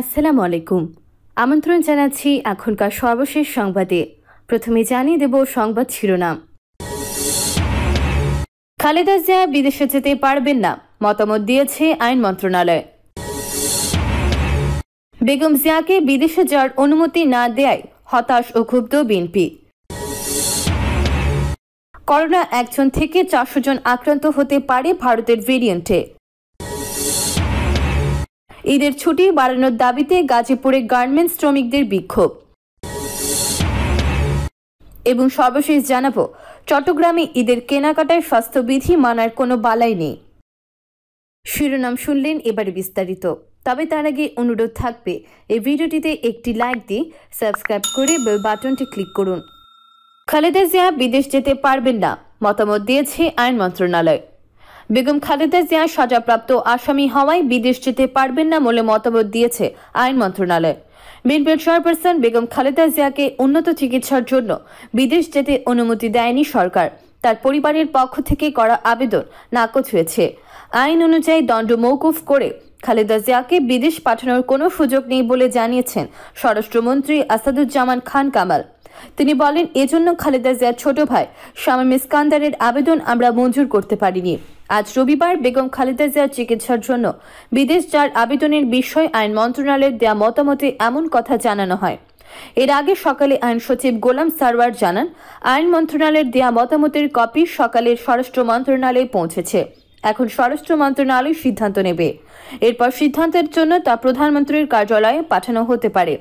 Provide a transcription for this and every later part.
আসসালামু আলাইকুম আমন্ত্রণ জানাচ্ছি এখনকার সর্বশেষ সংবাদে প্রথমে জানিয়ে দেব সংবাদ শিরোনাম খালেদা জিয়া বিদেশে যেতে পারবেন না মতামত দিয়েছে আইন মন্ত্রণালয় বেগম জিয়াকে বিদেশে যাওয়ার অনুমতি না দেয় হতাশ ও ক্ষুব্ধ বিএনপি করোনা একজন থেকে চারশো জন আক্রান্ত হতে পারে ভারতের ভেরিয়েন্টে ঈদের ছুটি বাড়ানোর দাবিতে গাজীপুরে গার্মেন্টস শ্রমিকদের বিক্ষোভ এবং সর্বশেষ জানাবো চট্টগ্রামে ঈদের কেনাকাটায় স্বাস্থ্যবিধি মানার কোনো বালাই নেই শিরোনাম শুনলেন এবারে বিস্তারিত তবে তার আগে অনুরোধ থাকবে এই ভিডিওটিতে একটি লাইক দিয়ে সাবস্ক্রাইব করে বেল বাটনটি ক্লিক করুন খালেদা জিয়া বিদেশ যেতে পারবেন না মতামত দিয়েছে আইন মন্ত্রণালয় বেগম খালেদা জিয়া সাজাপ্রাপ্ত আসামি হওয়ায় বিদেশ যেতে পারবেন না বলে মতামত দিয়েছে আইন মন্ত্রণালয় বিএনপির চেয়ারপারসন বেগম খালেদা জিয়াকে উন্নত চিকিৎসার জন্য বিদেশ যেতে অনুমতি দেয়নি সরকার তার পরিবারের পক্ষ থেকে করা আবেদন নাকচ হয়েছে আইন অনুযায়ী দণ্ড মৌকুফ করে খালেদা জিয়াকে বিদেশ পাঠানোর কোনো সুযোগ নেই বলে জানিয়েছেন স্বরাষ্ট্রমন্ত্রী আসাদুজ্জামান খান কামাল তিনি বলেন এজন্য খালেদা জিয়ার ছোট ভাই শামীম ইস্কান্দারের আবেদন আমরা মঞ্জুর করতে পারিনি আজ রবিবার বেগম খালেদা জিয়ার চিকিৎসার জন্য বিদেশ যার আবেদনের বিষয় আইন মন্ত্রণালয়ের দেয়া মতামতে এমন কথা জানানো হয় এর আগে সকালে আইন সচিব গোলাম সারওয়ার জানান আইন মন্ত্রণালয়ের দেয়া মতামতের কপি সকালে স্বরাষ্ট্র মন্ত্রণালয়ে পৌঁছেছে এখন স্বরাষ্ট্র মন্ত্রণালয় সিদ্ধান্ত নেবে এরপর সিদ্ধান্তের জন্য তা প্রধানমন্ত্রীর কার্যালয়ে পাঠানো হতে পারে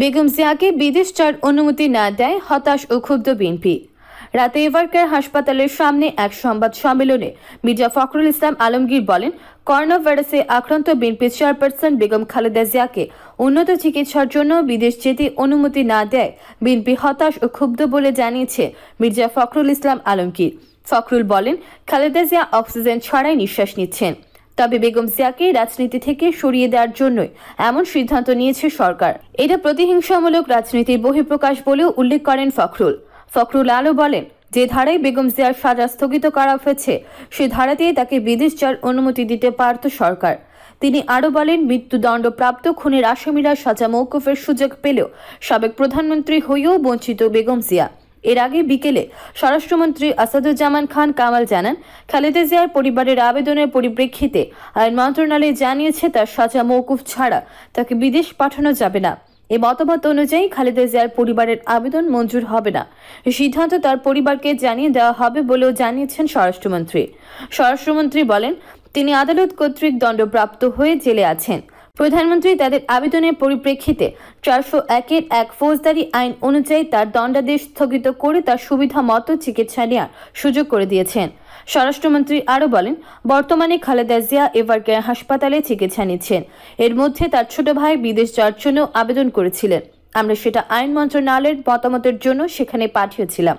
বেগম জিয়াকে বিদেশ চার অনুমতি না দেয় হতাশ ও ক্ষুব্ধ বিএনপি রাতে এভারকেয়ার হাসপাতালের সামনে এক সংবাদ সম্মেলনে মির্জা ফখরুল ইসলাম আলমগীর বলেন করোনা ভাইরাসে আক্রান্ত বিএনপি চেয়ারপারসন বেগম খালেদা জিয়াকে উন্নত চিকিৎসার জন্য বিদেশ যেতে অনুমতি না দেয় বিএনপি হতাশ ও ক্ষুব্ধ বলে জানিয়েছে মির্জা ফখরুল ইসলাম আলমগীর ফখরুল বলেন খালেদা জিয়া অক্সিজেন ছাড়াই নিঃশ্বাস নিচ্ছেন তবে বেগম জিয়াকে রাজনীতি থেকে সরিয়ে দেওয়ার জন্যই এমন সিদ্ধান্ত নিয়েছে সরকার এটা প্রতিহিংসামূলক রাজনীতির বহিঃপ্রকাশ বলেও উল্লেখ করেন ফখরুল ফখরুল আলো বলেন যে ধারায় বেগম জিয়ার সাজা স্থগিত করা হয়েছে সে ধারাতেই তাকে বিদেশ যাওয়ার অনুমতি দিতে পারত সরকার তিনি আরও বলেন মৃত্যুদণ্ডপ্রাপ্ত খুনের আসামিরা সাজা মৌকুফের সুযোগ পেলেও সাবেক প্রধানমন্ত্রী হয়েও বঞ্চিত বেগম জিয়া এর আগে বিকেলে স্বরাষ্ট্রমন্ত্রী আসাদুজ্জামান খান কামাল জানান খালেদা জিয়ার পরিবারের আবেদনের পরিপ্রেক্ষিতে আইন মন্ত্রণালয় জানিয়েছে তার সাজা মৌকুফ ছাড়া তাকে বিদেশ পাঠানো যাবে না এ মতামত অনুযায়ী খালেদা জিয়ার পরিবারের আবেদন মঞ্জুর হবে না সিদ্ধান্ত তার পরিবারকে জানিয়ে দেওয়া হবে বলেও জানিয়েছেন স্বরাষ্ট্রমন্ত্রী স্বরাষ্ট্রমন্ত্রী বলেন তিনি আদালত কর্তৃক দণ্ডপ্রাপ্ত হয়ে জেলে আছেন প্রধানমন্ত্রী তাদের আবেদনের পরিপ্রেক্ষিতে চারশো একের এক ফৌজদারি আইন অনুযায়ী তার দণ্ডাদেশ স্থগিত করে তার সুবিধা মতো চিকিৎসা নেওয়ার সুযোগ করে দিয়েছেন স্বরাষ্ট্রমন্ত্রী আরও বলেন বর্তমানে খালেদা জিয়া এভারকেয়ার হাসপাতালে চিকিৎসা নিচ্ছেন এর মধ্যে তার ছোট ভাই বিদেশ যাওয়ার জন্য আবেদন করেছিলেন আমরা সেটা আইন মন্ত্রণালয়ের মতামতের জন্য সেখানে পাঠিয়েছিলাম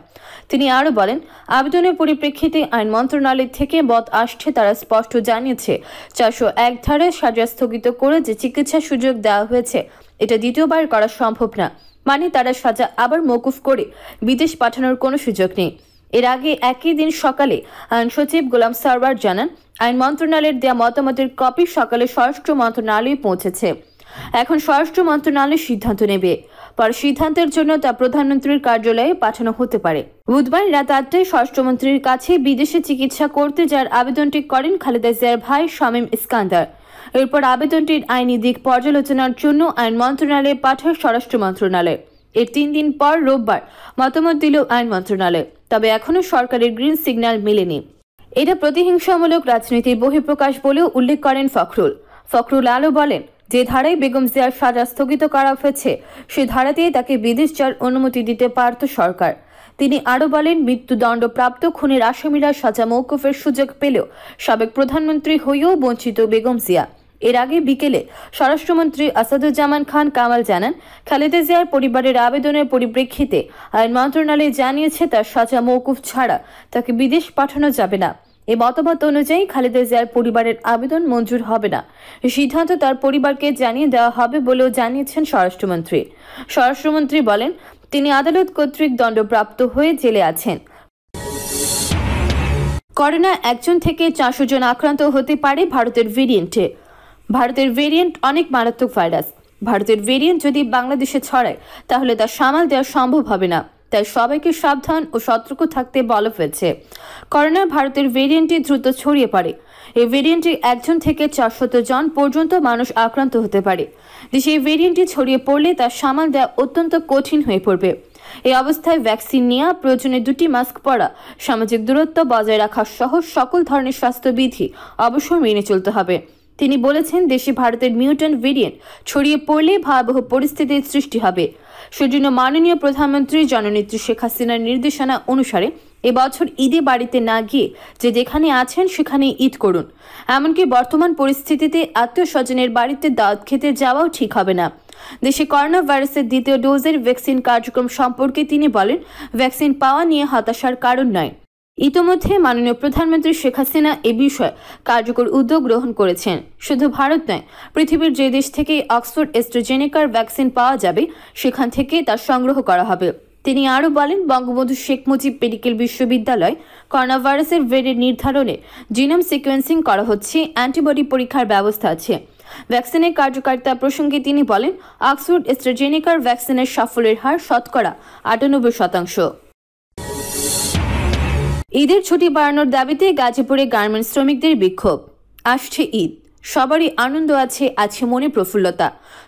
তিনি আরও বলেন আবেদনের পরিপ্রেক্ষিতে আইন মন্ত্রণালয় থেকে মত আসছে তারা স্পষ্ট জানিয়েছে চারশো এক ধারে সাজা স্থগিত করে যে চিকিৎসা সুযোগ দেওয়া হয়েছে এটা দ্বিতীয়বার করা সম্ভব না মানে তারা সাজা আবার মকুফ করে বিদেশ পাঠানোর কোনো সুযোগ নেই এর আগে একই দিন সকালে আইন সচিব গোলাম সারবার জানান আইন মন্ত্রণালয়ের দেয়া মতামতের কপি সকালে স্বরাষ্ট্র মন্ত্রণালয়ে পৌঁছেছে এখন স্বরাষ্ট্র মন্ত্রণালয় সিদ্ধান্ত নেবে পর সিদ্ধান্তের জন্য তা প্রধানমন্ত্রীর কার্যালয়ে পাঠানো হতে পারে বুধবার রাত আটটায় স্বরাষ্ট্রমন্ত্রীর কাছে বিদেশে চিকিৎসা করতে যার আবেদনটি করেন খালেদা জিয়ার ভাই শামীম ইস্কান্দার এরপর আবেদনটির আইনি দিক পর্যালোচনার জন্য আইন মন্ত্রণালয়ে পাঠায় স্বরাষ্ট্র মন্ত্রণালয় এর তিন দিন পর রোববার মতামত দিল আইন মন্ত্রণালয় তবে এখনও সরকারের গ্রিন সিগন্যাল মেলেনি এটা প্রতিহিংসামূলক রাজনীতির বহিঃপ্রকাশ বলেও উল্লেখ করেন ফখরুল ফখরুল আলো বলেন যে ধারায় বেগম জিয়ার সাজা স্থগিত করা হয়েছে সে ধারাতেই তাকে বিদেশ যাওয়ার অনুমতি দিতে পারত সরকার তিনি আরও বলেন মৃত্যুদণ্ডপ্রাপ্ত খুনের আসামিরা সাজা মৌকুফের সুযোগ পেলেও সাবেক প্রধানমন্ত্রী হয়েও বঞ্চিত বেগম জিয়া এর আগে বিকেলে স্বরাষ্ট্রমন্ত্রী আসাদুজ্জামান খান কামাল জানান খালেদা জিয়ার পরিবারের আবেদনের পরিপ্রেক্ষিতে আইন মন্ত্রণালয় জানিয়েছে তার সাজা মৌকুফ ছাড়া তাকে বিদেশ পাঠানো যাবে না এ মতামত অনুযায়ী খালেদা জিয়ার পরিবারের আবেদন মঞ্জুর হবে না সিদ্ধান্ত তার পরিবারকে জানিয়ে দেওয়া হবে বলেও জানিয়েছেন স্বরাষ্ট্রমন্ত্রী স্বরাষ্ট্রমন্ত্রী বলেন তিনি আদালত কর্তৃক দণ্ডপ্রাপ্ত হয়ে জেলে আছেন করোনা একজন থেকে চারশো জন আক্রান্ত হতে পারে ভারতের ভেরিয়েন্টে ভারতের ভেরিয়েন্ট অনেক মারাত্মক ভাইরাস ভারতের ভেরিয়েন্ট যদি বাংলাদেশে ছড়ায় তাহলে তা সামাল দেওয়া সম্ভব হবে না তাই সবাইকে সাবধান ও সতর্ক থাকতে বলা হয়েছে করোনা ভারতের ভেরিয়েন্টটি দ্রুত ছড়িয়ে পড়ে এই ভেরিয়েন্টটি একজন থেকে চারশত জন পর্যন্ত মানুষ আক্রান্ত হতে পারে দেশে এই ভেরিয়েন্টটি ছড়িয়ে পড়লে তা সামাল দেওয়া অত্যন্ত কঠিন হয়ে পড়বে এই অবস্থায় ভ্যাকসিন নেওয়া প্রয়োজনে দুটি মাস্ক পরা সামাজিক দূরত্ব বজায় রাখা সহ সকল ধরনের স্বাস্থ্যবিধি অবশ্যই মেনে চলতে হবে তিনি বলেছেন দেশে ভারতের মিউট্যান্ট ভেরিয়েন্ট ছড়িয়ে পড়লে ভয়াবহ পরিস্থিতির সৃষ্টি হবে সেজন্য মাননীয় প্রধানমন্ত্রী জননেত্রী শেখ হাসিনার নির্দেশনা অনুসারে এবছর ঈদে বাড়িতে না গিয়ে যে যেখানে আছেন সেখানে ঈদ করুন এমনকি বর্তমান পরিস্থিতিতে আত্মীয় স্বজনের বাড়িতে দাওয়াত খেতে যাওয়াও ঠিক হবে না দেশে করোনা ভাইরাসের দ্বিতীয় ডোজের ভ্যাকসিন কার্যক্রম সম্পর্কে তিনি বলেন ভ্যাকসিন পাওয়া নিয়ে হতাশার কারণ নয় ইতোমধ্যে মাননীয় প্রধানমন্ত্রী শেখ হাসিনা এ বিষয়ে কার্যকর উদ্যোগ গ্রহণ করেছেন শুধু ভারত নয় পৃথিবীর যে দেশ থেকে অক্সফোর্ড এস্ট্রোজেনিকার ভ্যাকসিন পাওয়া যাবে সেখান থেকে তা সংগ্রহ করা হবে তিনি আরও বলেন বঙ্গবন্ধু শেখ মুজিব মেডিকেল বিশ্ববিদ্যালয় করোনাভাইরাসের ভেরিয়েন্ট নির্ধারণে জিনাম সিকোয়েন্সিং করা হচ্ছে অ্যান্টিবডি পরীক্ষার ব্যবস্থা আছে ভ্যাকসিনের কার্যকারিতা প্রসঙ্গে তিনি বলেন অক্সফোর্ড এস্ট্রোজেনিকার ভ্যাকসিনের সাফল্যের হার শতকরা আটানব্বই শতাংশ ঈদের ছুটি বাড়ানোর দাবিতে গাজীপুরে গার্মেন্টস শ্রমিকদের বিক্ষোভ আসছে ঈদ সবারই আনন্দ আছে আছে মনে প্রফুল্লতা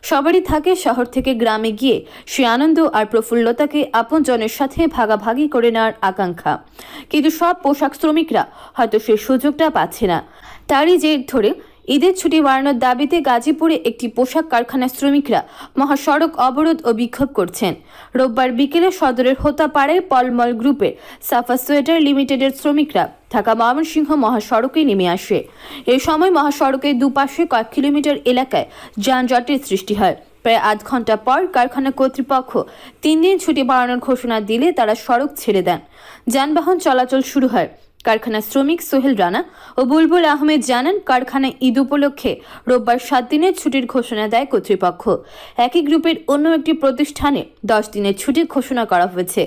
সবারই থাকে শহর থেকে গ্রামে গিয়ে সে আনন্দ আর প্রফুল্লতাকে আপনজনের সাথে ভাগাভাগি করে নেওয়ার আকাঙ্ক্ষা কিন্তু সব পোশাক শ্রমিকরা হয়তো সে সুযোগটা পাচ্ছে না তারই জের ধরে ঈদের ছুটি বাড়ানোর দাবিতে গাজীপুরে একটি পোশাক কারখানার শ্রমিকরা মহাসড়ক অবরোধ ও বিক্ষোভ করছেন রোববার বিকেলে সদরের হোতাপাড়ায় পলমল গ্রুপের সাফা সোয়েটার লিমিটেডের শ্রমিকরা ঢাকা ময়মনসিংহ মহাসড়কে নেমে আসে এ সময় মহাসড়কের দুপাশে কয়েক কিলোমিটার এলাকায় যানজটের সৃষ্টি হয় প্রায় আধ ঘন্টা পর কারখানা কর্তৃপক্ষ তিন দিন ছুটি বাড়ানোর ঘোষণা দিলে তারা সড়ক ছেড়ে দেন যানবাহন চলাচল শুরু হয় কারখানা শ্রমিক সোহেল রানা ও বুলবুল আহমেদ জানান কারখানা ঈদ উপলক্ষে রোববার সাত দিনের ছুটির ঘোষণা দেয় কর্তৃপক্ষ একই গ্রুপের অন্য একটি প্রতিষ্ঠানে দশ দিনের ছুটি ঘোষণা করা হয়েছে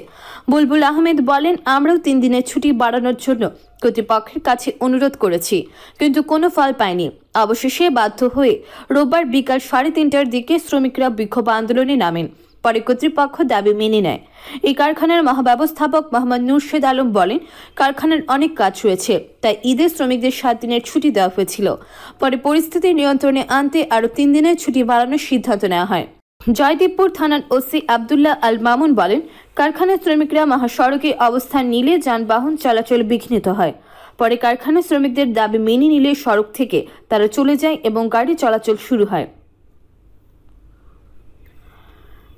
বুলবুল আহমেদ বলেন আমরাও তিন দিনের ছুটি বাড়ানোর জন্য কর্তৃপক্ষের কাছে অনুরোধ করেছি কিন্তু কোনো ফল পায়নি অবশেষে বাধ্য হয়ে রোববার বিকাল সাড়ে তিনটার দিকে শ্রমিকরা বিক্ষোভ আন্দোলনে নামেন পরে কর্তৃপক্ষ দাবি মেনে নেয় এই কারখানার মহাব্যবস্থাপক মোহাম্মদ নুরশেদ আলম বলেন কারখানার অনেক কাজ রয়েছে তাই ঈদের শ্রমিকদের সাত দিনের ছুটি দেওয়া হয়েছিল পরে পরিস্থিতি নিয়ন্ত্রণে আনতে আরও তিন দিনের ছুটি বাড়ানোর সিদ্ধান্ত নেওয়া হয় জয়দেবপুর থানার ওসি আবদুল্লাহ আল মামুন বলেন কারখানার শ্রমিকরা মহাসড়কে অবস্থান নিলে যানবাহন চলাচল বিঘ্নিত হয় পরে কারখানার শ্রমিকদের দাবি মেনে নিলে সড়ক থেকে তারা চলে যায় এবং গাড়ি চলাচল শুরু হয়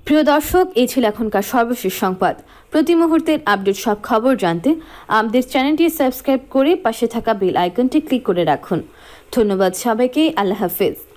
প্রিয় দর্শক এই ছিল এখনকার সর্বশেষ সংবাদ প্রতি মুহূর্তের আপডেট সব খবর জানতে আমাদের চ্যানেলটি সাবস্ক্রাইব করে পাশে থাকা বেল আইকনটি ক্লিক করে রাখুন ধন্যবাদ সবাইকে আল্লাহ হাফিজ